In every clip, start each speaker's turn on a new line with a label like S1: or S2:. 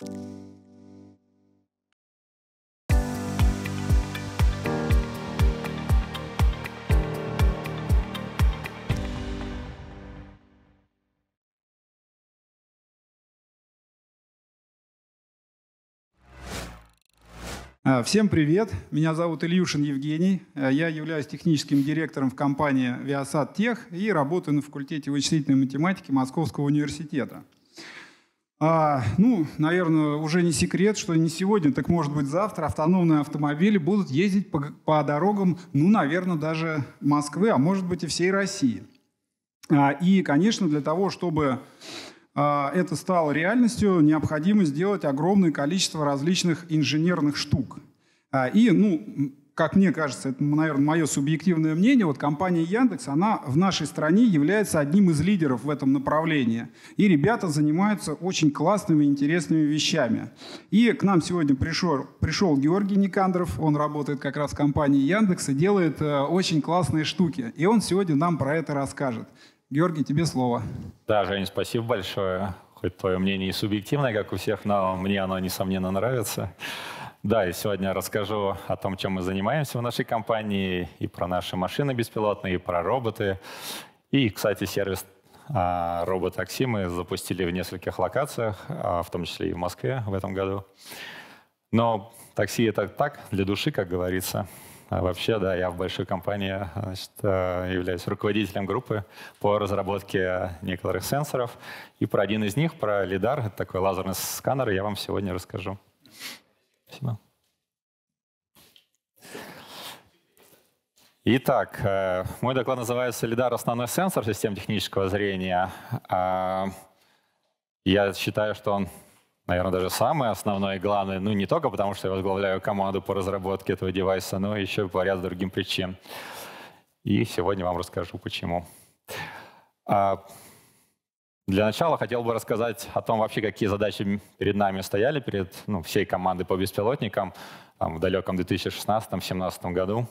S1: А, всем привет! Меня зовут Ильюшин Евгений. А, я являюсь техническим директором в компании «Виасад Tech и работаю на факультете вычислительной математики Московского университета. А, ну, наверное, уже не секрет, что не сегодня, так может быть завтра автономные автомобили будут ездить по, по дорогам, ну, наверное, даже Москвы, а может быть и всей России. А, и, конечно, для того, чтобы а, это стало реальностью, необходимо сделать огромное количество различных инженерных штук. А, и, ну, как мне кажется, это, наверное, мое субъективное мнение, вот компания Яндекс, она в нашей стране является одним из лидеров в этом направлении. И ребята занимаются очень классными, интересными вещами. И к нам сегодня пришел, пришел Георгий Никандров, он работает как раз в компании Яндекс и делает э, очень классные штуки. И он сегодня нам про это расскажет. Георгий,
S2: тебе слово. Да, Жень, спасибо большое. Хоть твое мнение и субъективное, как у всех, но мне оно, несомненно, нравится. Да, и сегодня я расскажу о том, чем мы занимаемся в нашей компании, и про наши машины беспилотные, и про роботы. И, кстати, сервис а, робот такси мы запустили в нескольких локациях, а, в том числе и в Москве в этом году. Но такси это так, для души, как говорится. А вообще, да, я в большой компании значит, э, являюсь руководителем группы по разработке некоторых сенсоров. И про один из них, про лидар, это такой лазерный сканер, я вам сегодня расскажу. Спасибо. Итак, э, мой доклад называется «Лидар – основной сенсор систем технического зрения». А, я считаю, что он, наверное, даже самый основной и главный, ну не только потому, что я возглавляю команду по разработке этого девайса, но еще по ряду другим причин. И сегодня вам расскажу, почему. А, для начала хотел бы рассказать о том вообще, какие задачи перед нами стояли, перед ну, всей командой по беспилотникам там, в далеком 2016-2017 году.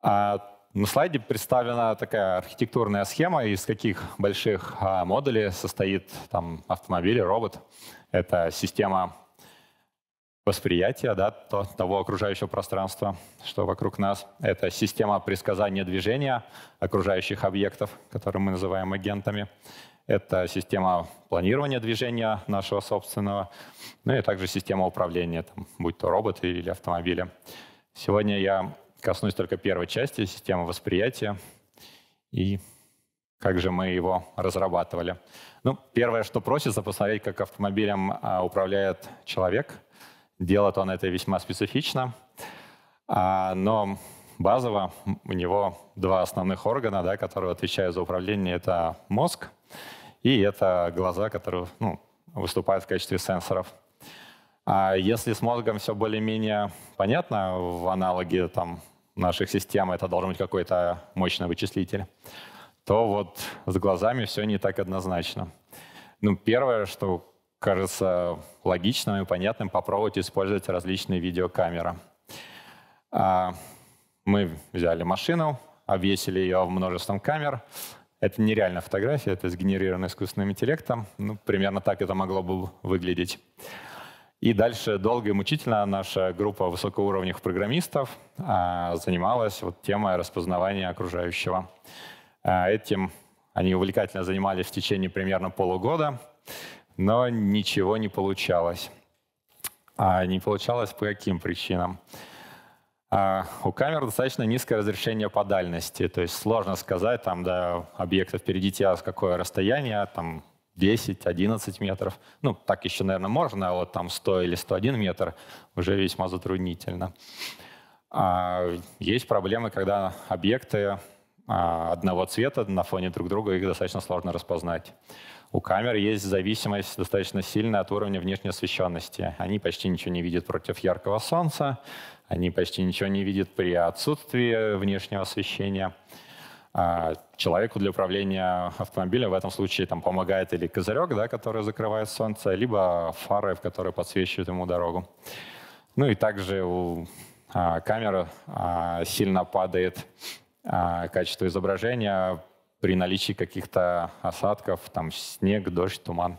S2: А на слайде представлена такая архитектурная схема, из каких больших а, модулей состоит там, автомобиль, робот. Это система восприятия да, то, того окружающего пространства, что вокруг нас. Это система предсказания движения окружающих объектов, которые мы называем агентами. Это система планирования движения нашего собственного, ну и также система управления, там, будь то роботы или автомобили. Сегодня я коснусь только первой части, системы восприятия и как же мы его разрабатывали. Ну, первое, что просится, посмотреть, как автомобилем а, управляет человек — Делает он это весьма специфично, а, но базово у него два основных органа, да, которые отвечают за управление. Это мозг и это глаза, которые ну, выступают в качестве сенсоров. А если с мозгом все более-менее понятно, в аналоге там, наших систем это должен быть какой-то мощный вычислитель, то вот с глазами все не так однозначно. Ну, первое, что кажется логичным и понятным попробовать использовать различные видеокамеры. А, мы взяли машину, обвесили ее множеством камер. Это нереальная фотография, это сгенерировано искусственным интеллектом. Ну, примерно так это могло бы выглядеть. И дальше долго и мучительно наша группа высокоуровневых программистов а, занималась вот темой распознавания окружающего. А, этим они увлекательно занимались в течение примерно полугода но ничего не получалось. А не получалось по каким причинам? А у камер достаточно низкое разрешение по дальности, то есть сложно сказать, там до объекта впереди тебя какое расстояние, там 10-11 метров. Ну, так еще, наверное, можно, а вот там 100 или 101 метр уже весьма затруднительно. А есть проблемы, когда объекты а, одного цвета на фоне друг друга, их достаточно сложно распознать. У камер есть зависимость достаточно сильная от уровня внешней освещенности. Они почти ничего не видят против яркого солнца, они почти ничего не видят при отсутствии внешнего освещения. А человеку для управления автомобилем в этом случае там, помогает или козырек, да, который закрывает солнце, либо фары, в которые подсвечивают ему дорогу. Ну и также у а, камеры а, сильно падает а, качество изображения при наличии каких-то осадков, там снег, дождь, туман.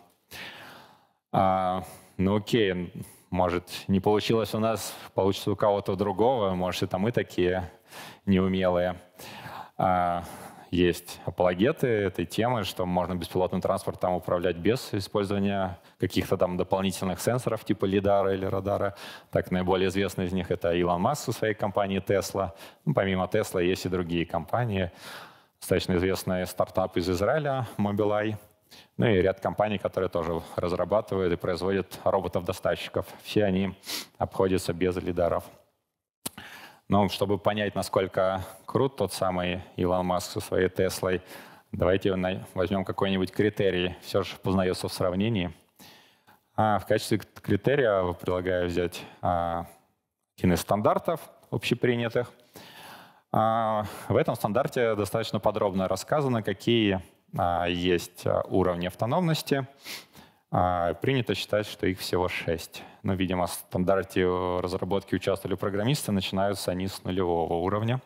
S2: А, ну окей, может, не получилось у нас, получится у кого-то другого, может, это мы такие неумелые. А, есть апологеты этой темы, что можно беспилотным транспортом управлять без использования каких-то там дополнительных сенсоров типа лидара или радара. Так наиболее известный из них это Илон Маск со своей компанией Tesla. Ну, помимо Tesla есть и другие компании достаточно известный стартап из Израиля, Mobileye, ну и ряд компаний, которые тоже разрабатывают и производят роботов-доставщиков. Все они обходятся без лидаров. Но чтобы понять, насколько крут тот самый Илон Маск со своей Теслой, давайте возьмем какой-нибудь критерий. Все же познается в сравнении. А в качестве критерия предлагаю взять а, один из стандартов общепринятых — а, в этом стандарте достаточно подробно рассказано, какие а, есть а, уровни автономности. Принято считать, что их всего шесть. Но, ну, видимо, в стандарте разработки участвовали программисты, начинаются они с нулевого уровня.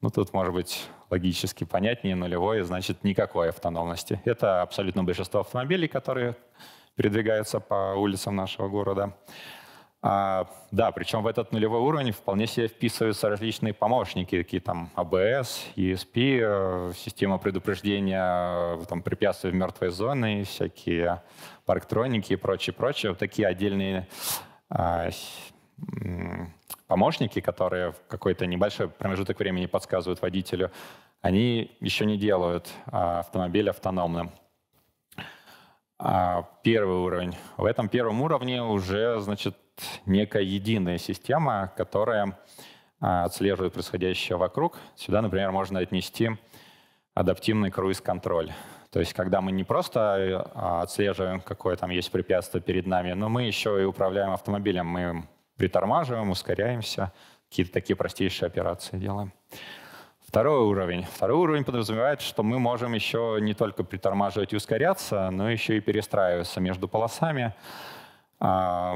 S2: Ну, тут, может быть, логически понятнее, нулевое значит никакой автономности. Это абсолютно большинство автомобилей, которые передвигаются по улицам нашего города. А, да, причем в этот нулевой уровень вполне себе вписываются различные помощники, такие там АБС, ESP, э, система предупреждения э, там, препятствий в мертвой зоне, всякие парктроники и прочее, прочее. Вот такие отдельные а, помощники, которые в какой-то небольшой промежуток времени подсказывают водителю, они еще не делают а, автомобиль автономным а, первый уровень. В этом первом уровне уже, значит, некая единая система, которая а, отслеживает происходящее вокруг. Сюда, например, можно отнести адаптивный круиз-контроль. То есть когда мы не просто а, отслеживаем, какое там есть препятствие перед нами, но мы еще и управляем автомобилем. Мы притормаживаем, ускоряемся, какие-то такие простейшие операции делаем. Второй уровень. Второй уровень подразумевает, что мы можем еще не только притормаживать и ускоряться, но еще и перестраиваться между полосами. А,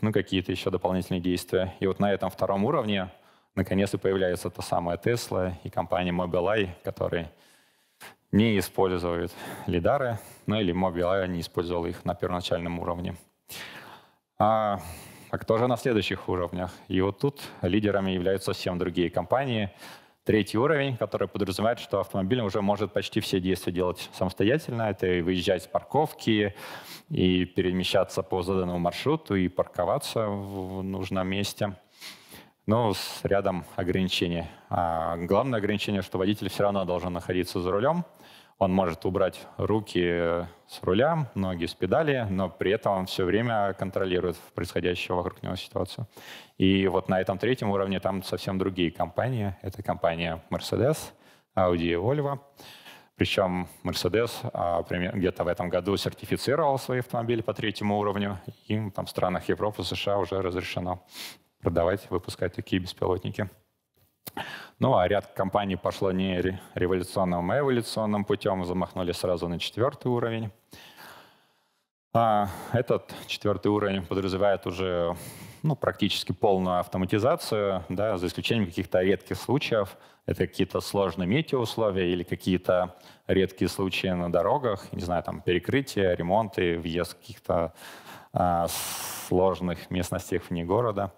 S2: ну какие-то еще дополнительные действия. И вот на этом втором уровне наконец и появляется та самая Tesla и компания Mobileye, которые не используют лидары, ну или Mobileye не использовал их на первоначальном уровне. А, а кто же на следующих уровнях? И вот тут лидерами являются совсем другие компании, Третий уровень, который подразумевает, что автомобиль уже может почти все действия делать самостоятельно. Это и выезжать с парковки, и перемещаться по заданному маршруту, и парковаться в нужном месте. Но с рядом ограничений. А главное ограничение, что водитель все равно должен находиться за рулем – он может убрать руки с руля, ноги с педали, но при этом он все время контролирует происходящую вокруг него ситуацию. И вот на этом третьем уровне там совсем другие компании. Это компания Mercedes, Audi и Volvo. Причем Mercedes а, где-то в этом году сертифицировал свои автомобили по третьему уровню. Им там, в странах Европы, США уже разрешено продавать, выпускать такие беспилотники. Ну, а ряд компаний пошло не революционным, а эволюционным путем, замахнули сразу на четвертый уровень. А этот четвертый уровень подразумевает уже ну, практически полную автоматизацию, да, за исключением каких-то редких случаев. Это какие-то сложные метеоусловия или какие-то редкие случаи на дорогах, не знаю, там перекрытия, ремонты, въезд каких-то а, сложных местностей вне города.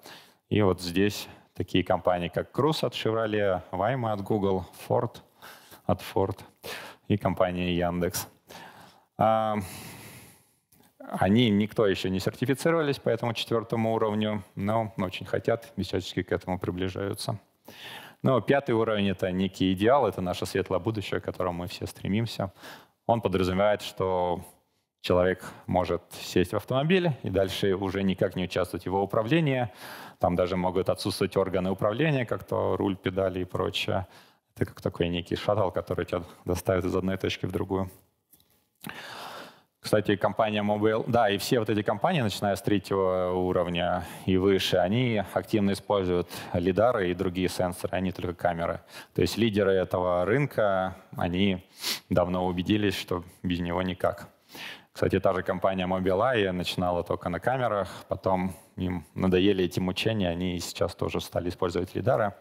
S2: И вот здесь такие компании, как Cruise от Chevrolet, Вайма от Google, Ford от Ford и компания Яндекс. А, они никто еще не сертифицировались по этому четвертому уровню, но очень хотят, всячески к этому приближаются. Но пятый уровень — это некий идеал, это наше светлое будущее, к которому мы все стремимся. Он подразумевает, что человек может сесть в автомобиль и дальше уже никак не участвовать в его управлении. Там даже могут отсутствовать органы управления, как то руль, педали и прочее. Это как такой некий шаттл, который тебя доставит из одной точки в другую. Кстати, компания Mobile, да, и все вот эти компании, начиная с третьего уровня и выше, они активно используют лидары и другие сенсоры, а не только камеры. То есть лидеры этого рынка, они давно убедились, что без него никак. Кстати, та же компания Mobileye начинала только на камерах, потом им надоели эти мучения, они сейчас тоже стали использовать лидары.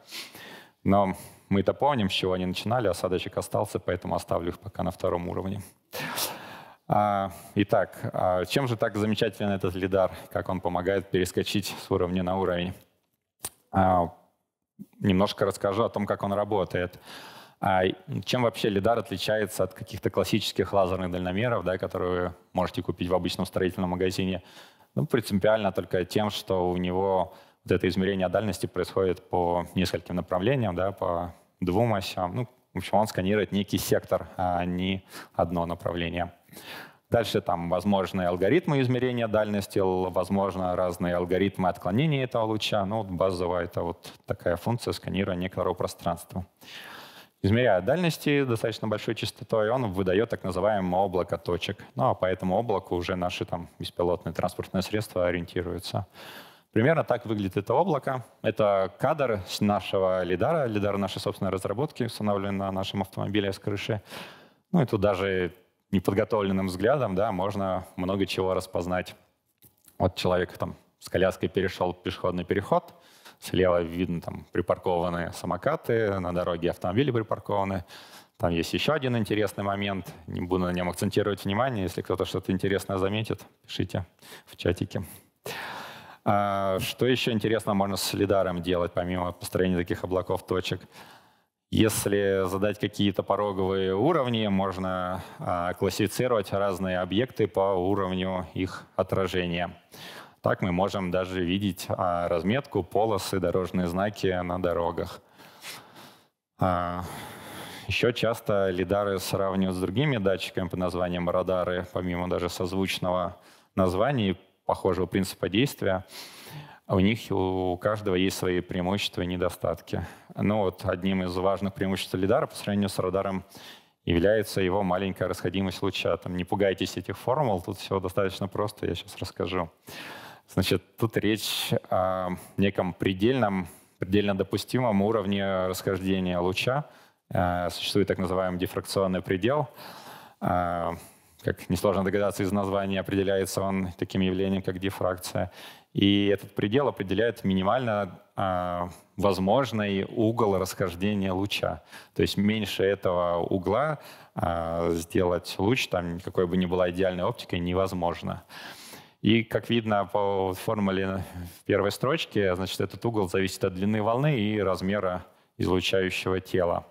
S2: Но мы-то помним, с чего они начинали, осадочек остался, поэтому оставлю их пока на втором уровне. А, итак, а чем же так замечательен этот лидар, как он помогает перескочить с уровня на уровень? А, немножко расскажу о том, как он работает. А чем вообще лидар отличается от каких-то классических лазерных дальномеров, да, которые вы можете купить в обычном строительном магазине? Ну, принципиально только тем, что у него вот это измерение дальности происходит по нескольким направлениям, да, по двум осям. Ну, в общем, он сканирует некий сектор, а не одно направление. Дальше там возможны алгоритмы измерения дальности, возможно, разные алгоритмы отклонения этого луча. Ну, вот базовая это вот такая функция сканирования некоторого пространства. Измеряя дальности достаточно большой частотой, он выдает так называемое облако точек. Ну а по этому облаку уже наши там беспилотные транспортные средства ориентируются. Примерно так выглядит это облако. Это кадр с нашего лидара. Лидар нашей собственной разработки установлен на нашем автомобиле с крыши. Ну и тут даже неподготовленным взглядом да, можно много чего распознать. Вот человек там с коляской перешел пешеходный переход, Слева видно там припаркованные самокаты, на дороге автомобили припаркованы. Там есть еще один интересный момент. Не буду на нем акцентировать внимание. Если кто-то что-то интересное заметит, пишите в чатике. А, что еще интересно можно с лидаром делать, помимо построения таких облаков точек? Если задать какие-то пороговые уровни, можно а, классифицировать разные объекты по уровню их отражения. Так мы можем даже видеть а, разметку, полосы, дорожные знаки на дорогах. А, еще часто лидары сравнивают с другими датчиками под названием радары, помимо даже созвучного названия и похожего принципа действия. У них у каждого есть свои преимущества и недостатки. Ну вот одним из важных преимуществ лидара по сравнению с радаром является его маленькая расходимость луча. Там не пугайтесь этих формул, тут все достаточно просто, я сейчас расскажу. Значит, тут речь о неком предельном, предельно допустимом уровне расхождения луча. Э, существует так называемый дифракционный предел. Э, как несложно догадаться из названия, определяется он таким явлением, как дифракция. И этот предел определяет минимально э, возможный угол расхождения луча. То есть меньше этого угла сделать луч, там, какой бы ни была идеальной оптикой, невозможно. И, как видно по формуле в первой строчке, значит, этот угол зависит от длины волны и размера излучающего тела.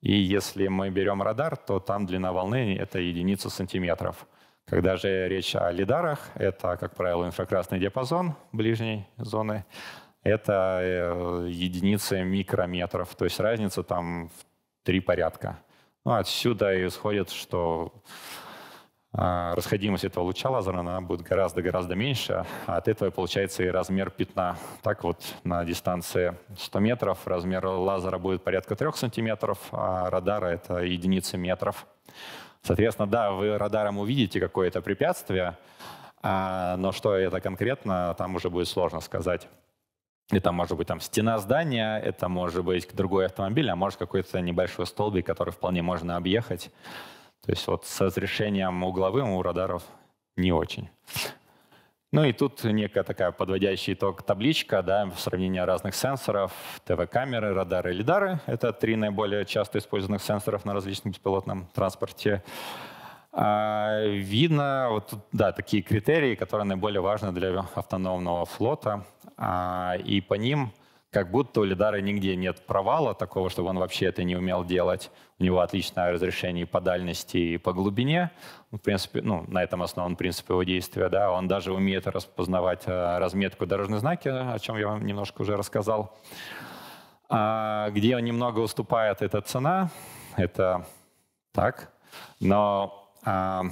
S2: И если мы берем радар, то там длина волны — это единица сантиметров. Когда же речь о лидарах, это, как правило, инфракрасный диапазон ближней зоны, это э, единицы микрометров, то есть разница там в три порядка. Ну, отсюда и исходит, что а, расходимость этого луча лазера она будет гораздо-гораздо меньше. А от этого получается и размер пятна. Так вот, на дистанции 100 метров размер лазера будет порядка 3 сантиметров, а радара — это единицы метров. Соответственно, да, вы радаром увидите какое-то препятствие, а, но что это конкретно, там уже будет сложно сказать. Это может быть там стена здания, это может быть другой автомобиль, а может какой-то небольшой столбик, который вполне можно объехать. То есть вот с разрешением угловым у радаров не очень. Ну и тут некая такая подводящий итог табличка, да, в сравнении разных сенсоров, ТВ-камеры, радары лидары. Это три наиболее часто используемых сенсоров на различном беспилотном транспорте. А, видно, вот тут, да, такие критерии, которые наиболее важны для автономного флота, а, и по ним как будто у Лидара нигде нет провала такого, чтобы он вообще это не умел делать. У него отличное разрешение по дальности, и по глубине. Ну, в принципе, ну, на этом основан принцип его действия. Да? Он даже умеет распознавать э, разметку дорожные знаки, о чем я вам немножко уже рассказал. А где он немного уступает, это цена. Это так. Но а,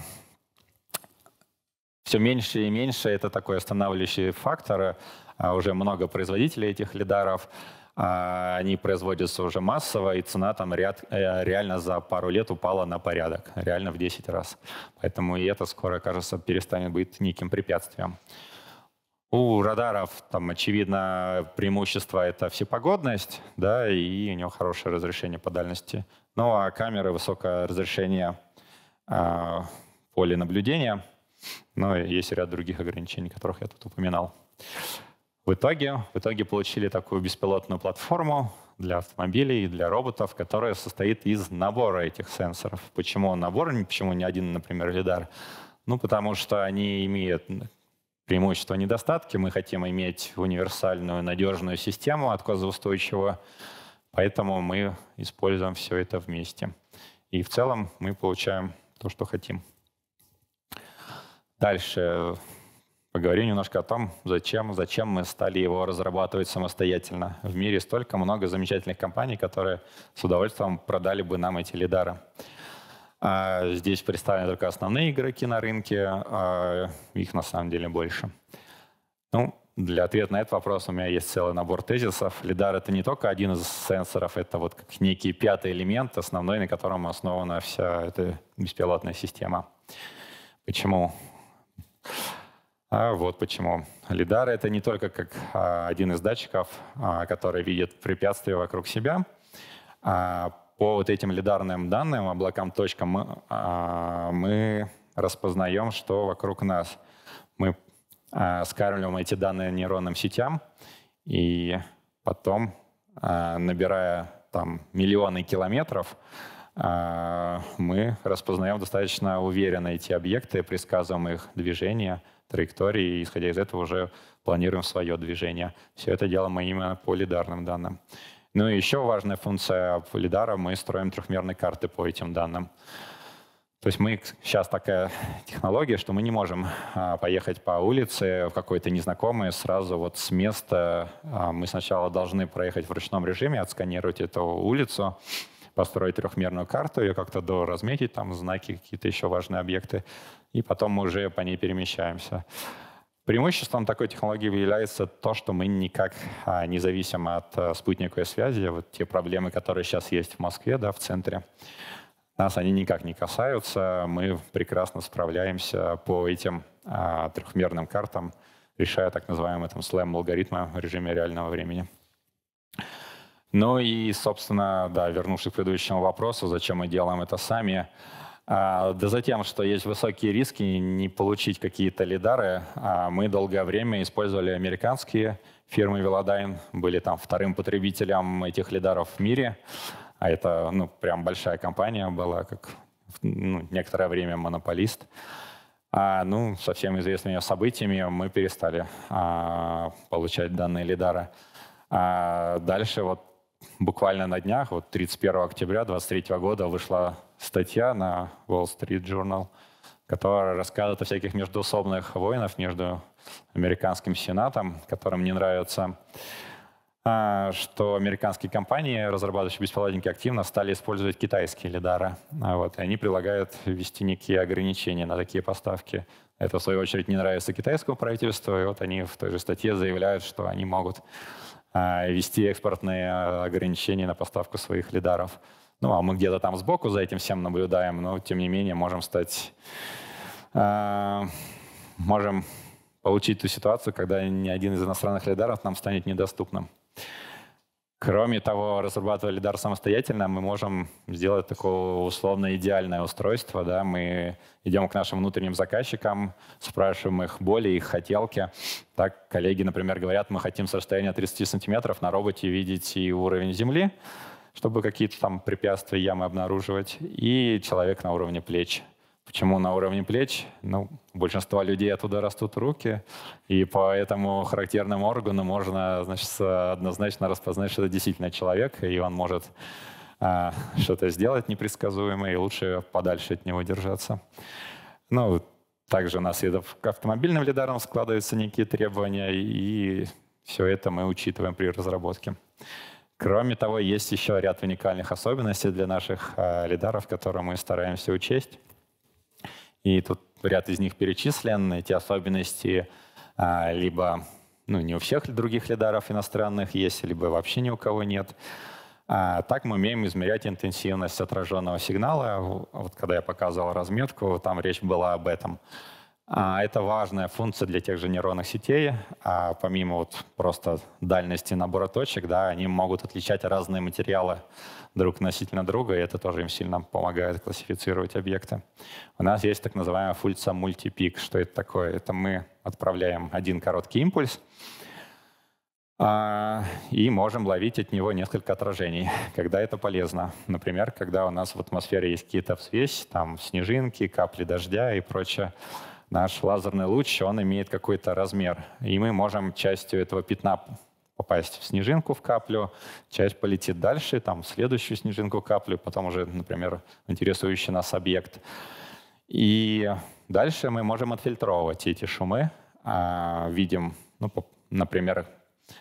S2: все меньше и меньше это такой останавливающий фактор. А, уже много производителей этих лидаров, а, они производятся уже массово, и цена там ряд, э, реально за пару лет упала на порядок, реально в 10 раз. Поэтому и это скоро, кажется, перестанет быть неким препятствием. У радаров, там, очевидно, преимущество — это всепогодность, да, и у него хорошее разрешение по дальности. Ну, а камеры — высокое разрешение э, а, поля наблюдения. Ну, и есть ряд других ограничений, которых я тут упоминал. В итоге, в итоге получили такую беспилотную платформу для автомобилей и для роботов, которая состоит из набора этих сенсоров. Почему набор, почему не один, например, лидар? Ну, потому что они имеют преимущества и недостатки. Мы хотим иметь универсальную, надежную систему отказоустойчивую, поэтому мы используем все это вместе. И в целом мы получаем то, что хотим. Дальше Поговорим немножко о том, зачем, зачем мы стали его разрабатывать самостоятельно. В мире столько много замечательных компаний, которые с удовольствием продали бы нам эти лидары. А, здесь представлены только основные игроки на рынке, а их на самом деле больше. Ну, для ответа на этот вопрос у меня есть целый набор тезисов. Лидар — это не только один из сенсоров, это вот как некий пятый элемент, основной, на котором основана вся эта беспилотная система. Почему? Почему? А вот почему. Лидар — это не только как а, один из датчиков, а, который видит препятствия вокруг себя. А, по вот этим лидарным данным, облакам, точкам, мы распознаем, что вокруг нас. Мы скармливаем эти данные нейронным сетям, и потом, набирая там миллионы километров, мы распознаем достаточно уверенно эти объекты, предсказываем их движение — траектории, и исходя из этого уже планируем свое движение. Все это делаем мы именно по лидарным данным. Ну и еще важная функция лидара — мы строим трехмерные карты по этим данным. То есть мы сейчас такая технология, что мы не можем а, поехать по улице в какой-то незнакомый сразу вот с места. А, мы сначала должны проехать в ручном режиме, отсканировать эту улицу, построить трехмерную карту, ее как-то доразметить, там знаки, какие-то еще важные объекты и потом мы уже по ней перемещаемся. Преимуществом такой технологии является то, что мы никак а, не зависим от э, спутниковой связи. Вот те проблемы, которые сейчас есть в Москве, да, в центре, нас они никак не касаются. Мы прекрасно справляемся по этим а, трехмерным картам, решая так называемый там слэм алгоритма в режиме реального времени. Ну и, собственно, да, вернувшись к предыдущему вопросу, зачем мы делаем это сами, а, да затем, что есть высокие риски не получить какие-то лидары, а, мы долгое время использовали американские фирмы Velodyne, были там вторым потребителем этих лидаров в мире. А это ну, прям большая компания была, как ну, некоторое время монополист. А, ну, со всеми известными событиями мы перестали а, получать данные лидара. А дальше вот буквально на днях, вот 31 октября 2023 года вышла статья на Wall Street Journal, которая рассказывает о всяких междуусобных войнах между американским сенатом, которым не нравится а, что американские компании, разрабатывающие беспилотники, активно стали использовать китайские лидары. А вот, и они предлагают ввести некие ограничения на такие поставки. Это, в свою очередь, не нравится китайскому правительству, и вот они в той же статье заявляют, что они могут а, ввести экспортные ограничения на поставку своих лидаров. Ну, а мы где-то там сбоку за этим всем наблюдаем, но тем не менее можем стать, э, можем получить ту ситуацию, когда ни один из иностранных лидаров нам станет недоступным. Кроме того, разрабатывая лидар самостоятельно, мы можем сделать такое условно идеальное устройство. Да? Мы идем к нашим внутренним заказчикам, спрашиваем их боли, их хотелки. Так коллеги, например, говорят, мы хотим с расстояния 30 сантиметров на роботе видеть и уровень земли чтобы какие-то там препятствия, ямы обнаруживать, и человек на уровне плеч. Почему на уровне плеч? Ну, у большинства людей оттуда растут руки, и по этому характерному органу можно значит, однозначно распознать, что это действительно человек, и он может э, что-то сделать непредсказуемое, и лучше подальше от него держаться. Ну, также у нас это к автомобильным лидарам складываются некие требования, и все это мы учитываем при разработке. Кроме того, есть еще ряд уникальных особенностей для наших э, лидаров, которые мы стараемся учесть. И тут ряд из них перечислен. Эти особенности э, либо ну, не у всех других лидаров иностранных есть, либо вообще ни у кого нет. А, так мы умеем измерять интенсивность отраженного сигнала. Вот когда я показывал разметку, там речь была об этом. А, это важная функция для тех же нейронных сетей. А помимо вот просто дальности набора точек, да, они могут отличать разные материалы друг относительно друга, и это тоже им сильно помогает классифицировать объекты. У нас есть так называемая функция мультипик. Что это такое? Это мы отправляем один короткий импульс, а, и можем ловить от него несколько отражений, когда это полезно. Например, когда у нас в атмосфере есть какие-то взвесь, там снежинки, капли дождя и прочее наш лазерный луч, он имеет какой-то размер, и мы можем частью этого пятна попасть в снежинку, в каплю, часть полетит дальше, там в следующую снежинку, каплю, потом уже, например, интересующий нас объект. И дальше мы можем отфильтровывать эти шумы, а, видим, ну, например,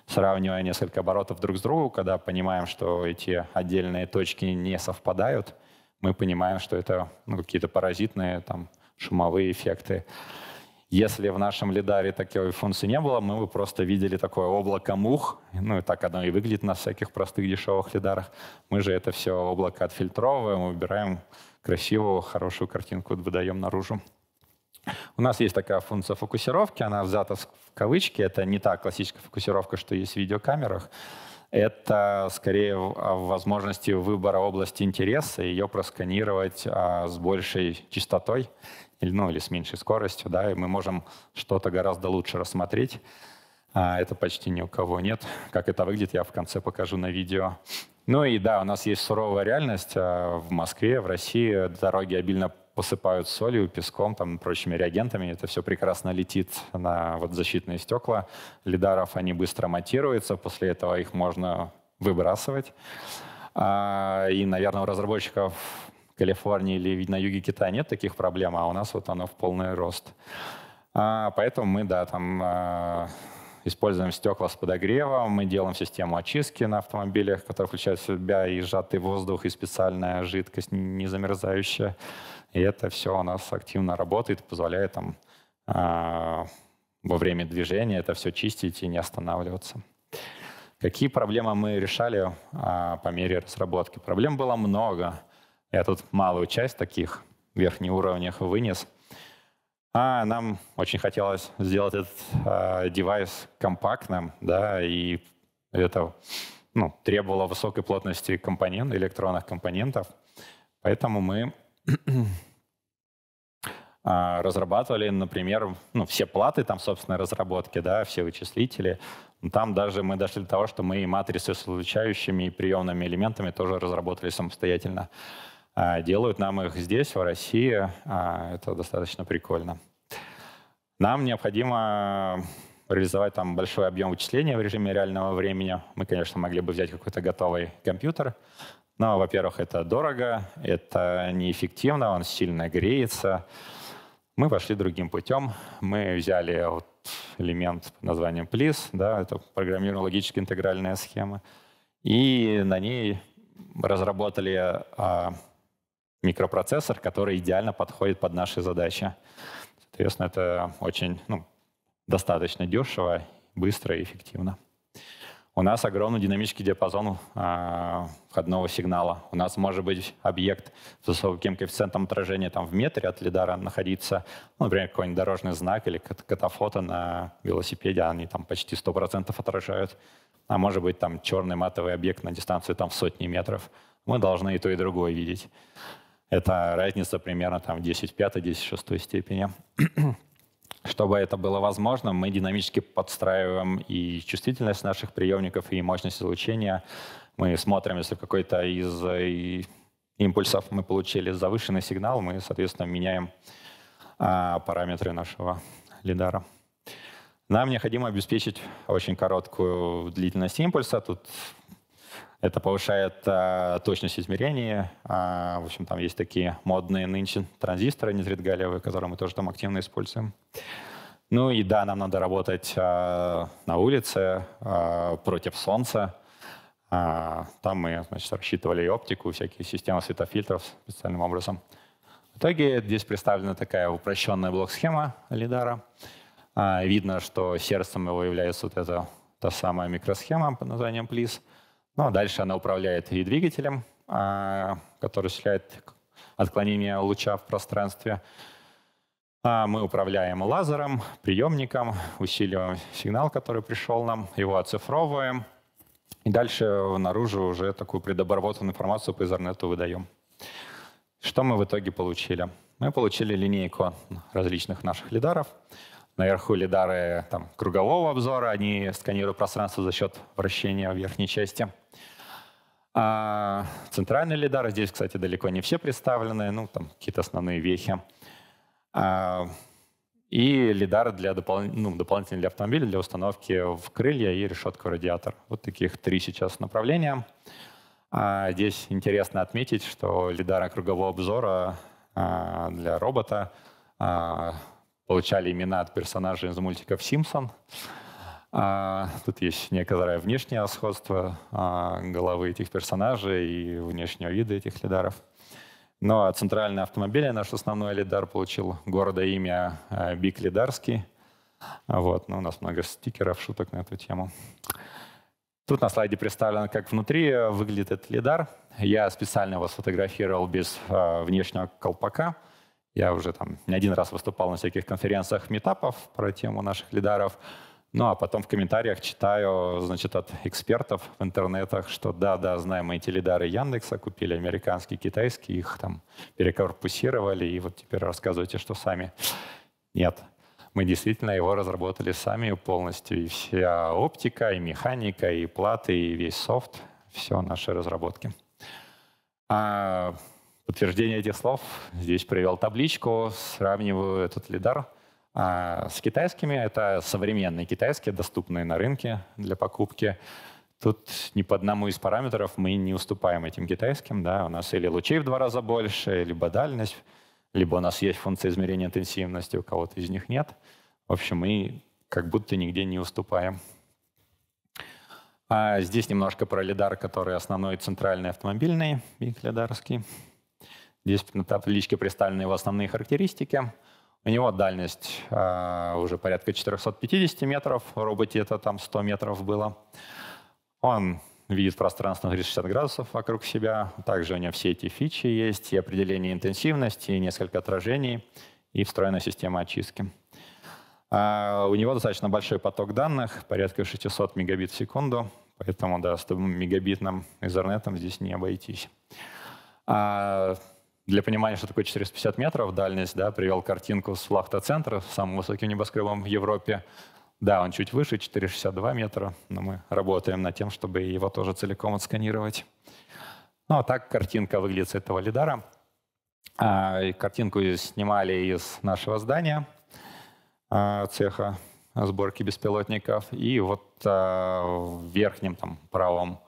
S2: сравнивая несколько оборотов друг с другом, когда понимаем, что эти отдельные точки не совпадают, мы понимаем, что это ну, какие-то паразитные там, шумовые эффекты. Если в нашем лидаре такой функции не было, мы бы просто видели такое облако мух. Ну, и так оно и выглядит на всяких простых дешевых лидарах. Мы же это все облако отфильтровываем, выбираем красивую, хорошую картинку, выдаем наружу. У нас есть такая функция фокусировки, она взята в кавычки. Это не та классическая фокусировка, что есть в видеокамерах. Это скорее а, возможности выбора области интереса, ее просканировать а, с большей частотой или, ну, или с меньшей скоростью, да, и мы можем что-то гораздо лучше рассмотреть. А это почти ни у кого нет. Как это выглядит, я в конце покажу на видео. Ну и да, у нас есть суровая реальность. А, в Москве, в России дороги обильно посыпают солью, песком, там, прочими реагентами. Это все прекрасно летит на вот защитные стекла. Лидаров они быстро матируются, после этого их можно выбрасывать. А, и, наверное, у разработчиков Калифорнии или на юге Китая нет таких проблем, а у нас вот оно в полный рост. А, поэтому мы, да, там э, используем стекла с подогревом, мы делаем систему очистки на автомобилях, которая включает в себя и сжатый воздух, и специальная жидкость незамерзающая. И это все у нас активно работает, позволяет там э, во время движения это все чистить и не останавливаться. Какие проблемы мы решали а, по мере разработки? Проблем было много. Я тут малую часть таких верхних уровнях вынес. А нам очень хотелось сделать этот э, девайс компактным, да, и это ну, требовало высокой плотности компонент, электронных компонентов. Поэтому мы а, разрабатывали, например, ну, все платы там собственно, разработки, да, все вычислители. Там даже мы дошли до того, что мы и матрицы с излучающими, и приемными элементами тоже разработали самостоятельно. А, делают нам их здесь, в России. А, это достаточно прикольно. Нам необходимо э, реализовать там большой объем вычисления в режиме реального времени. Мы, конечно, могли бы взять какой-то готовый компьютер, но, во-первых, это дорого, это неэффективно, он сильно греется. Мы пошли другим путем. Мы взяли вот элемент под названием PLIS, да, это программировано-логически интегральная схема, и на ней разработали а, микропроцессор, который идеально подходит под наши задачи. Соответственно, это очень ну, достаточно дешево, быстро и эффективно. У нас огромный динамический диапазон э, входного сигнала. У нас может быть объект с высоким коэффициентом отражения там, в метре от лидара находиться, ну, например, какой-нибудь дорожный знак или катафото на велосипеде, они там почти 100% отражают. А может быть там черный матовый объект на дистанции там, в сотни метров. Мы должны и то, и другое видеть. Это разница примерно там 10 в 5, 10 6 степени. Чтобы это было возможно, мы динамически подстраиваем и чувствительность наших приемников, и мощность излучения. Мы смотрим, если какой-то из э, импульсов мы получили завышенный сигнал, мы, соответственно, меняем а, параметры нашего лидара. Нам необходимо обеспечить очень короткую длительность импульса. Тут это повышает э, точность измерений. Э, а, в общем, там есть такие модные нынче транзисторы низредгалевые, которые мы тоже там активно используем. Ну и да, нам надо работать э, на улице э, против солнца. Э, там мы значит, рассчитывали и оптику, всякие системы светофильтров специальным образом. В итоге здесь представлена такая упрощенная блок-схема лидара. Э, видно, что сердцем его является вот эта та самая микросхема под названием PLIS. Ну, а дальше она управляет и двигателем, а, который осуществляет отклонение луча в пространстве. А мы управляем лазером, приемником, усиливаем сигнал, который пришел нам, его оцифровываем. И дальше наружу уже такую предобработанную информацию по интернету выдаем. Что мы в итоге получили? Мы получили линейку различных наших лидаров, наверху лидары там, кругового обзора, они сканируют пространство за счет вращения в верхней части. А центральные лидары здесь, кстати, далеко не все представлены, ну, там какие-то основные вехи. А, и лидары для допол... ну, дополнительный для автомобиля, для установки в крылья и решетку радиатор. Вот таких три сейчас направления. А здесь интересно отметить, что лидары кругового обзора а, для робота а, получали имена от персонажей из мультиков «Симпсон». А, тут есть некоторое внешнее сходство а, головы этих персонажей и внешнего вида этих лидаров. Ну а центральный автомобиль, наш основной лидар, получил города имя а, Бик Лидарский. Вот, ну, у нас много стикеров, шуток на эту тему. Тут на слайде представлено, как внутри выглядит этот лидар. Я специально его сфотографировал без э, внешнего колпака. Я уже там не один раз выступал на всяких конференциях, метапов про тему наших лидаров. Ну, а потом в комментариях читаю, значит, от экспертов в интернетах, что да-да, знаем мы эти лидары Яндекса, купили американские, китайские, их там перекорпусировали, и вот теперь рассказывайте, что сами. Нет, мы действительно его разработали сами полностью, и вся оптика, и механика, и платы, и весь софт, все наши разработки. А подтверждение этих слов здесь привел табличку, сравниваю этот лидар а, с китайскими. Это современные китайские, доступные на рынке для покупки. Тут ни по одному из параметров мы не уступаем этим китайским. Да? У нас или лучей в два раза больше, либо дальность, либо у нас есть функция измерения интенсивности, у кого-то из них нет. В общем, мы как будто нигде не уступаем. А здесь немножко про лидар, который основной центральный автомобильный, биг лидарский. Здесь на табличке представлены его основные характеристики. У него дальность э, уже порядка 450 метров, в роботе это там 100 метров было. Он видит пространство на 360 градусов вокруг себя. Также у него все эти фичи есть, и определение интенсивности, и несколько отражений, и встроенная система очистки. А у него достаточно большой поток данных, порядка 600 мегабит в секунду, поэтому да, с мегабитным интернетом здесь не обойтись. А, для понимания, что такое 450 метров дальность, да, привел картинку с лахта центра самым высоким небоскребом в Европе. Да, он чуть выше, 462 метра, но мы работаем над тем, чтобы его тоже целиком отсканировать. Ну а так картинка выглядит с этого лидара. А, и картинку снимали из нашего здания, а, цеха сборки беспилотников. И вот а, в верхнем там, правом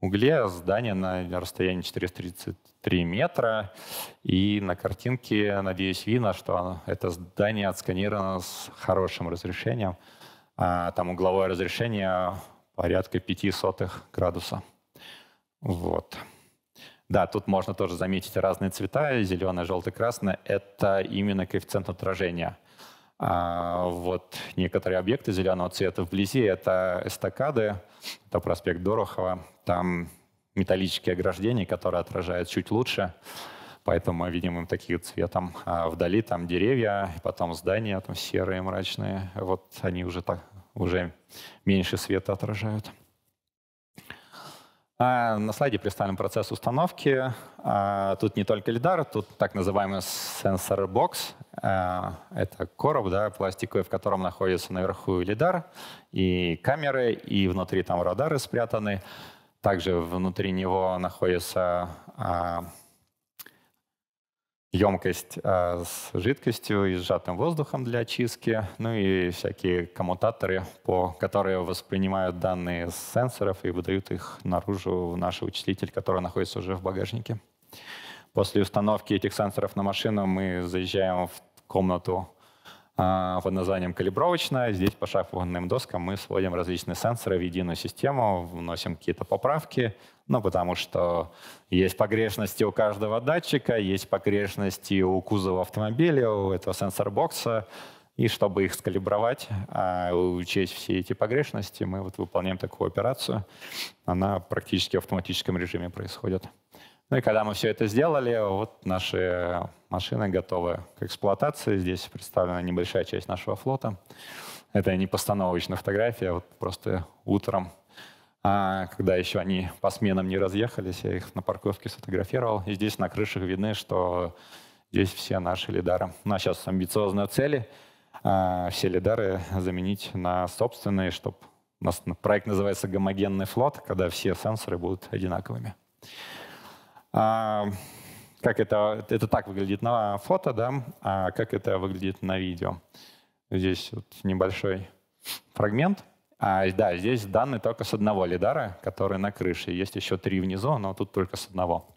S2: угле здание на расстоянии 430 3 метра. И на картинке, надеюсь, видно, что это здание отсканировано с хорошим разрешением. А, там угловое разрешение порядка 5 сотых градуса. Вот. Да, тут можно тоже заметить разные цвета, зеленый, желтый, красный. Это именно коэффициент отражения. А вот некоторые объекты зеленого цвета вблизи — это эстакады, это проспект Дорохова. Там металлические ограждения, которые отражают чуть лучше. Поэтому мы видим им таким цветом. А вдали там деревья, потом здания там серые, мрачные. Вот они уже, так, уже меньше света отражают. А, на слайде представлен процесс установки. А, тут не только лидар, тут так называемый сенсор бокс. А, это короб да, пластиковый, в котором находится наверху лидар, и камеры, и внутри там радары спрятаны. Также внутри него находится а, емкость а, с жидкостью и сжатым воздухом для очистки, ну и всякие коммутаторы, по, которые воспринимают данные с сенсоров и выдают их наружу в наш вычислитель, который находится уже в багажнике. После установки этих сенсоров на машину мы заезжаем в комнату а, под названием «Калибровочная». Здесь по шахматным доскам мы сводим различные сенсоры в единую систему, вносим какие-то поправки, ну, потому что есть погрешности у каждого датчика, есть погрешности у кузова автомобиля, у этого сенсор-бокса. И чтобы их скалибровать, а, учесть все эти погрешности, мы вот выполняем такую операцию. Она практически в автоматическом режиме происходит. Ну и когда мы все это сделали, вот наши машины готовы к эксплуатации. Здесь представлена небольшая часть нашего флота. Это не постановочная фотография, а вот просто утром, а когда еще они по сменам не разъехались, я их на парковке сфотографировал. И здесь на крышах видны, что здесь все наши лидары. У ну, нас а сейчас амбициозные цели. Все лидары заменить на собственные, чтобы... У нас проект называется «Гомогенный флот», когда все сенсоры будут одинаковыми. А, как это, это так выглядит на фото, да, а как это выглядит на видео. Здесь вот небольшой фрагмент. А, да, здесь данные только с одного лидара, который на крыше. Есть еще три внизу, но тут только с одного.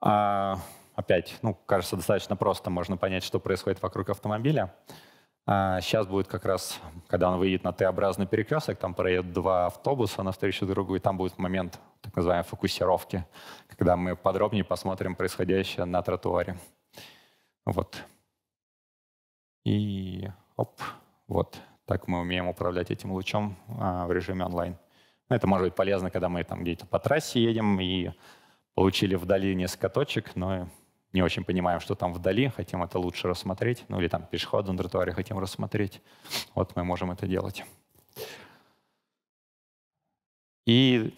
S2: А, опять, ну, кажется, достаточно просто можно понять, что происходит вокруг автомобиля. Сейчас а будет как раз, когда он выйдет на Т-образный перекресток, там проедут два автобуса навстречу другу, и там будет момент так называемой фокусировки, когда мы подробнее посмотрим происходящее на тротуаре. Вот. И оп, вот. Так мы умеем управлять этим лучом а, в режиме онлайн. Ну, это может быть полезно, когда мы там где-то по трассе едем и получили вдали несколько точек, но не очень понимаем, что там вдали, хотим это лучше рассмотреть, ну или там пешеход на тротуаре хотим рассмотреть. Вот мы можем это делать. И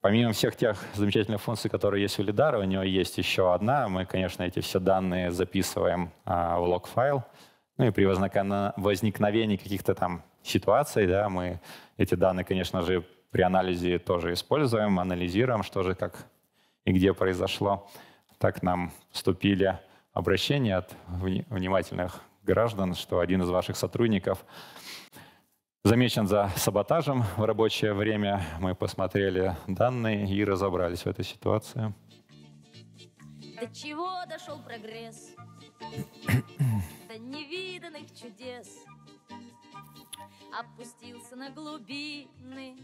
S2: помимо всех тех замечательных функций, которые есть у лидара, у него есть еще одна. Мы, конечно, эти все данные записываем а, в лог-файл. Ну и при возникновении каких-то там ситуаций, да, мы эти данные, конечно же, при анализе тоже используем, анализируем, что же как и где произошло. Так нам поступили обращения от внимательных граждан, что один из ваших сотрудников замечен за саботажем в рабочее время. Мы посмотрели данные и разобрались в этой ситуации.
S3: До чего дошел прогресс? До невиданных чудес. Опустился на глубины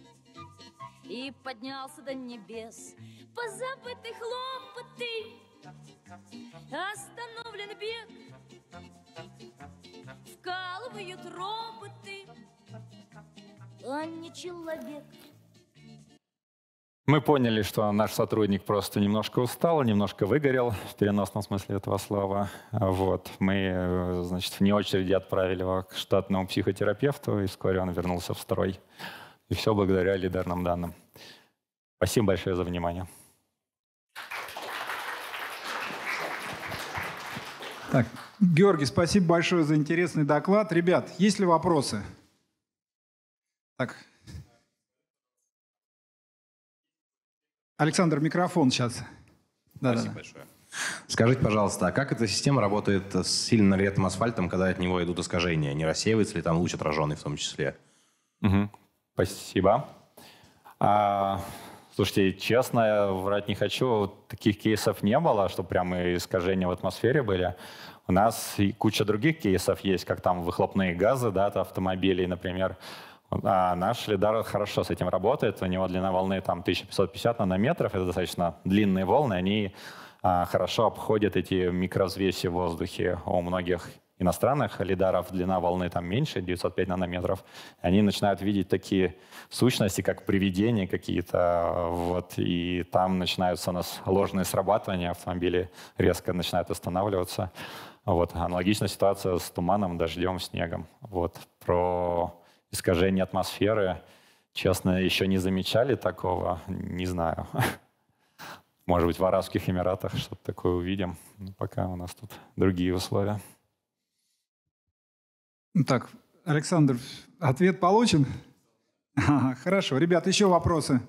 S3: и поднялся до небес. Позабыты хлопоты Остановлен бег, вкалывают роботы, а не человек.
S2: Мы поняли, что наш сотрудник просто немножко устал, немножко выгорел, в переносном смысле этого слова. Вот. Мы, значит, вне очереди отправили его к штатному психотерапевту, и вскоре он вернулся в строй. И все благодаря лидерным данным. Спасибо большое за внимание.
S1: Так, Георгий, спасибо большое за интересный доклад. Ребят, есть ли вопросы? Так. Александр, микрофон сейчас.
S2: Да, спасибо да. большое. Скажите, пожалуйста, а как эта система работает с сильно нагретым асфальтом, когда от него идут искажения? Не рассеивается ли там луч отраженный в том числе? Угу. Спасибо. А, Слушайте, честно, врать не хочу, таких кейсов не было, что прям искажения в атмосфере были. У нас и куча других кейсов есть, как там выхлопные газы да, от автомобилей, например. А наш лидар хорошо с этим работает. У него длина волны там 1550 нанометров. Это достаточно длинные волны. Они а, хорошо обходят эти микровзвеси в воздухе у многих иностранных лидаров длина волны там меньше, 905 нанометров, они начинают видеть такие сущности, как привидения какие-то, вот, и там начинаются у нас ложные срабатывания, автомобили резко начинают останавливаться. Вот. Аналогичная ситуация с туманом, дождем, снегом. Вот. Про искажение атмосферы, честно, еще не замечали такого, не знаю. Может быть, в Арабских Эмиратах что-то такое увидим. Но пока у нас тут другие условия.
S1: Так, Александр, ответ получен? хорошо. Ребят, еще вопросы?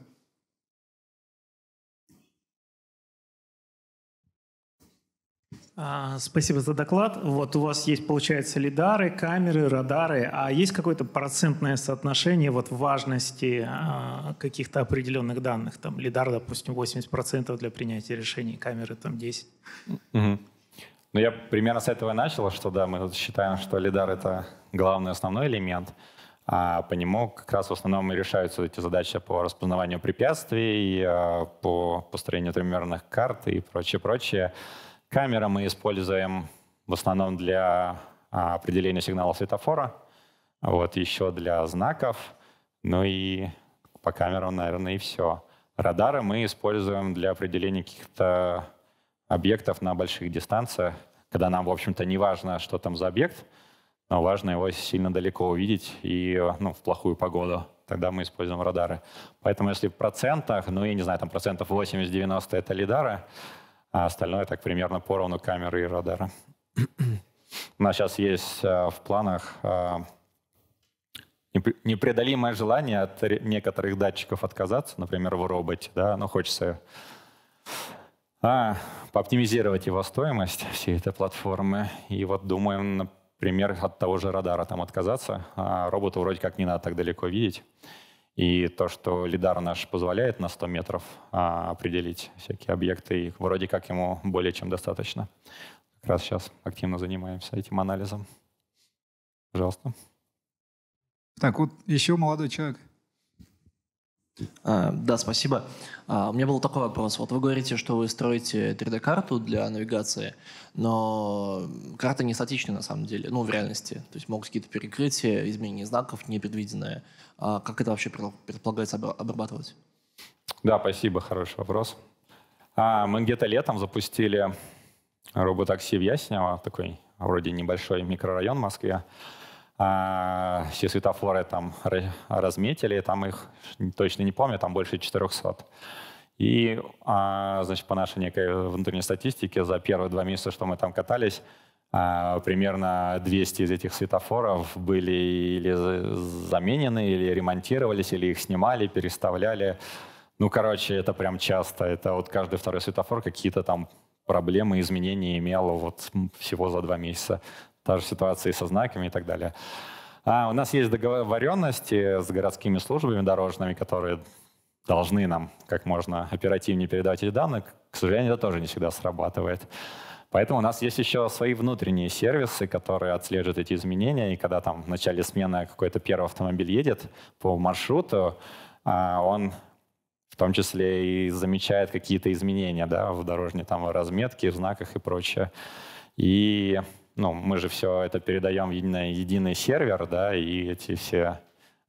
S3: А, спасибо за доклад. Вот у вас есть, получается, лидары, камеры, радары. А есть какое-то процентное соотношение вот важности а, каких-то определенных данных? Там лидар, допустим, 80% для принятия решений, камеры там 10%.
S2: Угу. Ну, я примерно с этого и начал, что да, мы тут считаем, что лидар — это главный основной элемент, а по нему как раз в основном и решаются эти задачи по распознаванию препятствий, э, по построению трехмерных карт и прочее-прочее. Камеры мы используем в основном для а, определения сигнала светофора, вот еще для знаков, ну и по камерам, наверное, и все. Радары мы используем для определения каких-то объектов на больших дистанциях, когда нам, в общем-то, не важно, что там за объект, но важно его сильно далеко увидеть и ну, в плохую погоду. Тогда мы используем радары. Поэтому если в процентах, ну, я не знаю, там процентов 80-90 — это лидары, а остальное так примерно поровну камеры и радара. У нас сейчас есть э, в планах э, непреодолимое желание от некоторых датчиков отказаться, например, в роботе, да, но ну, хочется а, пооптимизировать его стоимость всей этой платформы. И вот думаем, например, от того же радара там отказаться. А роботу вроде как не надо так далеко видеть. И то, что лидар наш позволяет на 100 метров а, определить всякие объекты, их вроде как ему более чем достаточно. Как раз сейчас активно занимаемся этим анализом. Пожалуйста. Так, вот
S1: еще молодой человек.
S2: А, да, спасибо. А, у меня был такой
S3: вопрос. Вот вы говорите, что вы строите 3D-карту для навигации, но карта не статична на самом деле, ну, в реальности. То есть могут какие-то перекрытия, изменения знаков непредвиденные. А как это вообще предполагается обрабатывать?
S2: Да, спасибо, хороший вопрос. А, мы где-то летом запустили роботакси в Яснево, такой вроде небольшой микрорайон в Москве. А, все светофоры там разметили, там их точно не помню, там больше 400. И, а, значит, по нашей некой внутренней статистике, за первые два месяца, что мы там катались, а, примерно 200 из этих светофоров были или заменены, или ремонтировались, или их снимали, переставляли. Ну, короче, это прям часто. Это вот каждый второй светофор какие-то там проблемы, изменения имел вот всего за два месяца. Та же ситуация и со знаками и так далее. А, у нас есть договоренности с городскими службами дорожными, которые должны нам как можно оперативнее передавать эти данные. К сожалению, это тоже не всегда срабатывает. Поэтому у нас есть еще свои внутренние сервисы, которые отслеживают эти изменения. И когда там в начале смены какой-то первый автомобиль едет по маршруту, а, он в том числе и замечает какие-то изменения да, в дорожной там, разметке, в знаках и прочее. И ну, мы же все это передаем в единый, единый сервер, да, и эти все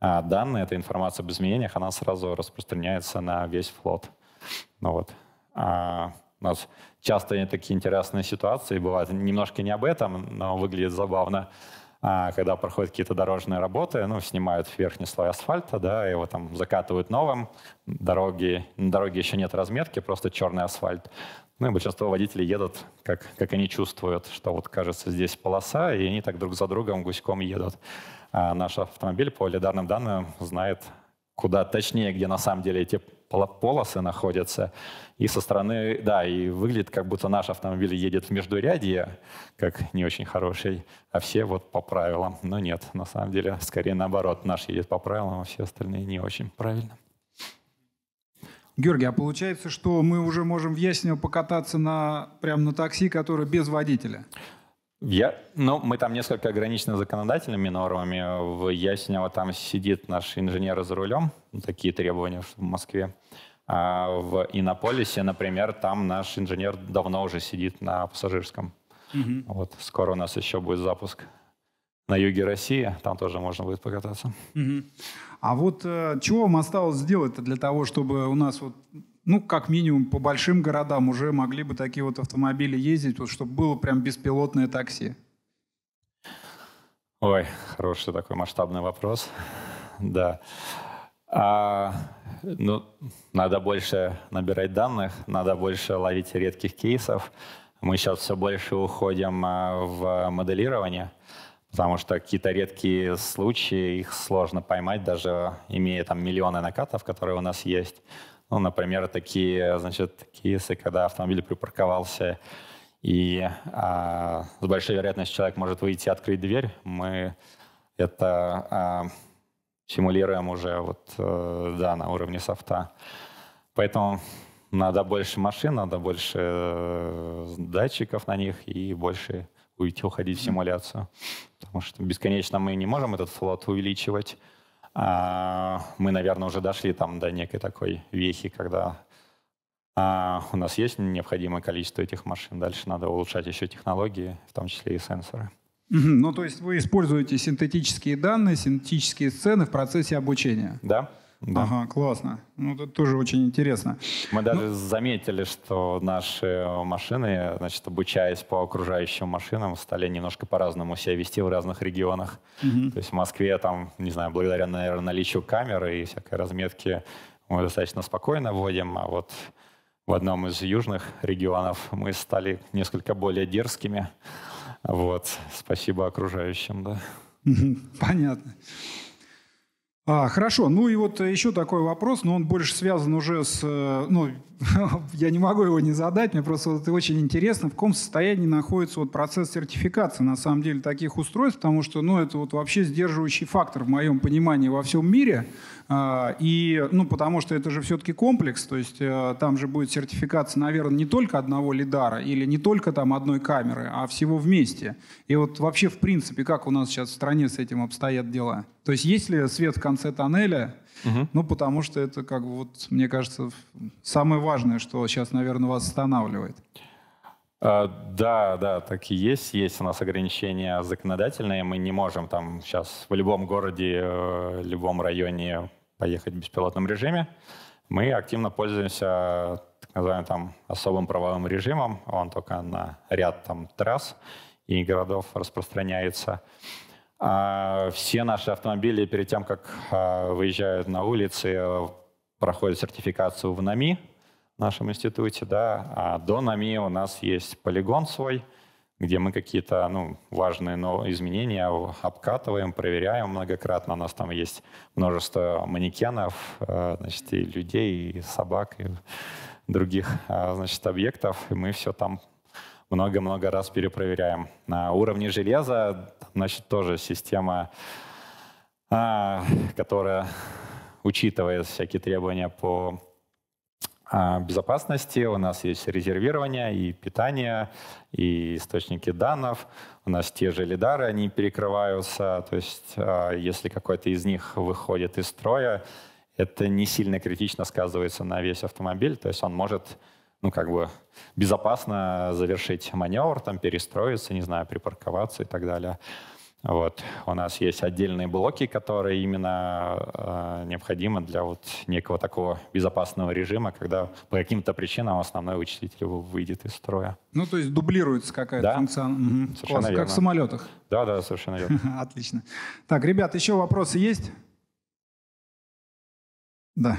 S2: а, данные, эта информация об изменениях, она сразу распространяется на весь флот. Ну вот. А, у нас часто такие интересные ситуации бывают. Немножко не об этом, но выглядит забавно. А, когда проходят какие-то дорожные работы, ну, снимают верхний слой асфальта, да, его там закатывают новым, дороги, на дороге еще нет разметки, просто черный асфальт. Ну и большинство водителей едут, как, как они чувствуют, что вот кажется здесь полоса, и они так друг за другом гуськом едут. А наш автомобиль по лидарным данным знает куда точнее, где на самом деле эти полосы находятся. И со стороны, да, и выглядит, как будто наш автомобиль едет в междурядье, как не очень хороший, а все вот по правилам. Но нет, на самом деле, скорее наоборот, наш едет по правилам, а все остальные не очень правильно. Георгий, а получается,
S1: что мы уже можем в Ясенево покататься на, прямо на такси, которое без водителя?
S2: Я, ну, мы там несколько ограничены законодательными нормами. В Ясенево там сидит наш инженер за рулем. Такие требования в Москве. А в Иннополисе, например, там наш инженер давно уже сидит на пассажирском. Угу. Вот скоро у нас еще будет запуск на юге России. Там тоже можно будет покататься.
S1: Угу. А вот э, чего вам осталось сделать для того, чтобы у нас вот ну, как минимум, по большим городам уже могли бы такие вот автомобили ездить, вот, чтобы было прям беспилотное
S2: такси? Ой, хороший такой масштабный вопрос. Да. А, ну, надо больше набирать данных, надо больше ловить редких кейсов. Мы сейчас все больше уходим а, в моделирование. Потому что какие-то редкие случаи, их сложно поймать, даже имея там миллионы накатов, которые у нас есть. Ну, например, такие, значит, кейсы, когда автомобиль припарковался, и а, с большой вероятностью человек может выйти и открыть дверь. Мы это а, симулируем уже вот, э, да, на уровне софта. Поэтому надо больше машин, надо больше э, датчиков на них и больше уйти, уходить в симуляцию. Потому что бесконечно мы не можем этот флот увеличивать. А, мы, наверное, уже дошли там до некой такой вехи, когда а, у нас есть необходимое количество этих машин. Дальше надо улучшать еще технологии, в том числе и сенсоры.
S1: Ну, то есть вы используете синтетические данные, синтетические сцены в процессе обучения? Да. Да. Ага, классно. Ну, это тоже очень интересно.
S2: Мы ну, даже заметили, что наши машины, значит, обучаясь по окружающим машинам, стали немножко по-разному себя вести в разных регионах. Угу. То есть в Москве, там, не знаю, благодаря, наверное, наличию камеры и всякой разметки мы достаточно спокойно водим, а вот в одном из южных регионов мы стали несколько более дерзкими. Вот, спасибо окружающим, да.
S1: Понятно. А, хорошо. Ну и вот э, еще такой вопрос, но он больше связан уже с... Э, ну, я не могу его не задать, мне просто вот очень интересно, в каком состоянии находится вот процесс сертификации на самом деле таких устройств, потому что ну, это вот вообще сдерживающий фактор в моем понимании во всем мире. А, и, ну, потому что это же все-таки комплекс, то есть э, там же будет сертификация, наверное, не только одного лидара или не только там одной камеры, а всего вместе. И вот вообще, в принципе, как у нас сейчас в стране с этим обстоят дела? То есть есть ли свет в конце тоннеля, Угу. Ну, потому что это, как бы, вот, мне кажется, самое важное, что сейчас, наверное, вас останавливает.
S2: А, да, да, так и есть. Есть у нас ограничения законодательные. Мы не можем там сейчас в любом городе, э, в любом районе поехать в беспилотном режиме. Мы активно пользуемся так называемым там, особым правовым режимом. Он только на ряд там, трасс и городов распространяется. А, все наши автомобили перед тем, как а, выезжают на улицы, проходят сертификацию в НАМИ, в нашем институте, да, а до НАМИ у нас есть полигон свой, где мы какие-то ну, важные изменения обкатываем, проверяем многократно. У нас там есть множество манекенов, э, значит, и людей, и собак, и других а, значит, объектов, и мы все там много-много раз перепроверяем. На уровне железа, значит, тоже система, а, которая учитывает всякие требования по а, безопасности, у нас есть резервирование и питание, и источники данных, у нас те же лидары, они перекрываются, то есть а, если какой-то из них выходит из строя, это не сильно критично сказывается на весь автомобиль, то есть он может ну, как бы безопасно завершить маневр, там, перестроиться, не знаю, припарковаться и так далее. Вот. У нас есть отдельные блоки, которые именно э, необходимы для вот некого такого безопасного режима, когда по каким-то причинам основной вычислитель выйдет из строя.
S1: Ну, то есть дублируется какая-то да? функция. Угу. Класс, верно. как в самолетах.
S2: Да, да, совершенно верно.
S1: Отлично. Так, ребят, еще вопросы есть?
S2: Да.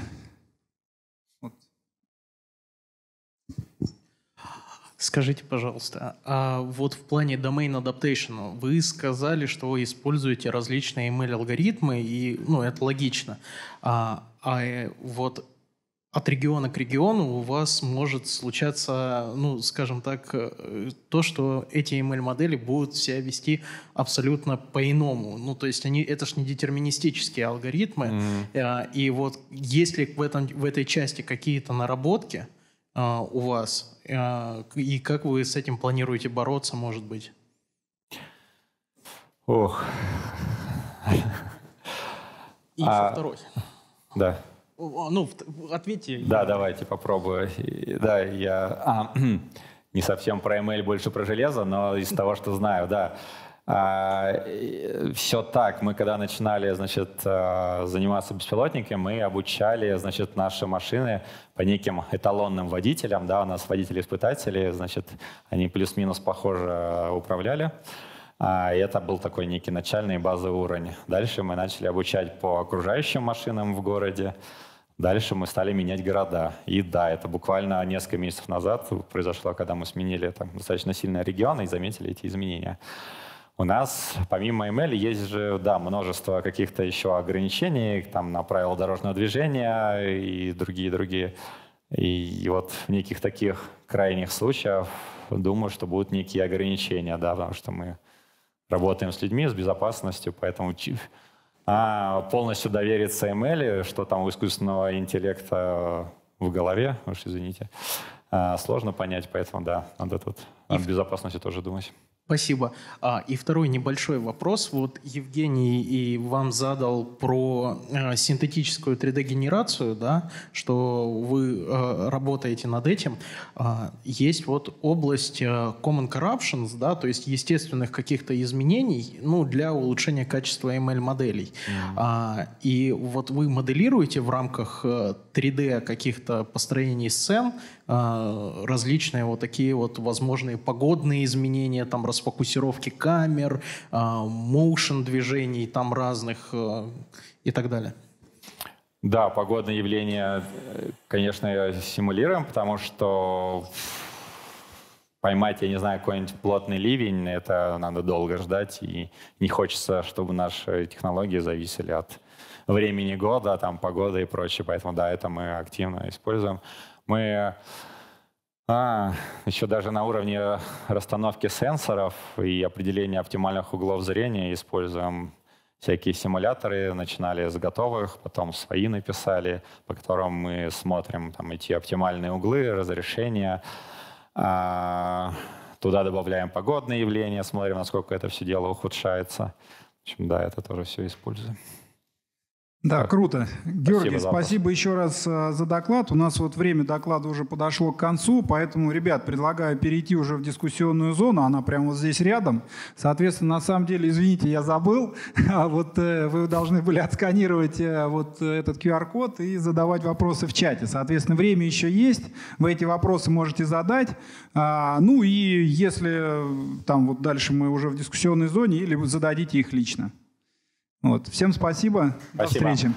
S3: Скажите, пожалуйста, а вот в плане domain adaptation вы сказали, что вы используете различные ML-алгоритмы, и ну, это логично. А, а э, вот от региона к региону у вас может случаться, ну, скажем так, э, то, что эти ML-модели будут себя вести абсолютно по-иному. Ну, то есть они, это же не детерминистические алгоритмы. Mm-hmm. И вот если в, этом, в этой части какие-то наработки, э, у вас? Э, и как вы с этим планируете бороться, может быть?
S2: Ох. И а, второй. Да. Ну, ответьте. Да, я... давайте попробую. Да, я а, не совсем про ML, больше про железо, но из того, что знаю, да. А, Все так. Мы когда начинали, значит, э, заниматься беспилотниками, мы обучали, значит, наши машины по неким эталонным водителям, да, у нас водители-испытатели, значит, они плюс-минус похоже управляли. А, и это был такой некий начальный базовый уровень. Дальше мы начали обучать по окружающим машинам в городе. Дальше мы стали менять города. И да, это буквально несколько месяцев назад произошло, когда мы сменили там, достаточно сильные регионы и заметили эти изменения. У нас помимо ML есть же да, множество каких-то еще ограничений там, на правила дорожного движения и другие-другие. И, вот в неких таких крайних случаях думаю, что будут некие ограничения, да, потому что мы работаем с людьми, с безопасностью, поэтому а полностью довериться ML, что там у искусственного интеллекта в голове, уж извините, а, сложно понять, поэтому да, надо тут о безопасности тоже думать.
S3: Спасибо. А, и второй небольшой вопрос. Вот Евгений и вам задал про э, синтетическую 3D-генерацию, да, что вы э, работаете над этим. А, есть вот область э, common corruptions, да, то есть естественных каких-то изменений ну, для улучшения качества ML-моделей. Mm-hmm. А, и вот вы моделируете в рамках 3D э, каких-то построений сцен э, различные вот такие вот возможные погодные изменения, там, расфокусировки камер, моушен а, движений там разных а, и так далее.
S2: Да, погодные явления, э, конечно, симулируем, потому что поймать, я не знаю, какой-нибудь плотный ливень, это надо долго ждать, и не хочется, чтобы наши технологии зависели от времени года, там, погоды и прочее. Поэтому, да, это мы активно используем. Мы а, еще даже на уровне расстановки сенсоров и определения оптимальных углов зрения используем всякие симуляторы, начинали с готовых, потом свои написали, по которым мы смотрим там, эти оптимальные углы, разрешения. А, туда добавляем погодные явления, смотрим, насколько это все дело ухудшается. В общем, да, это тоже все используем.
S1: Да, круто. Георгий, спасибо, спасибо еще раз э, за доклад. У нас вот время доклада уже подошло к концу, поэтому, ребят, предлагаю перейти уже в дискуссионную зону, она прямо вот здесь рядом. Соответственно, на самом деле, извините, я забыл, а вот э, вы должны были отсканировать э, вот этот QR-код и задавать вопросы в чате. Соответственно, время еще есть, вы эти вопросы можете задать. А, ну и если там вот дальше мы уже в дискуссионной зоне, или зададите их лично. Вот. Всем спасибо. спасибо. До встречи.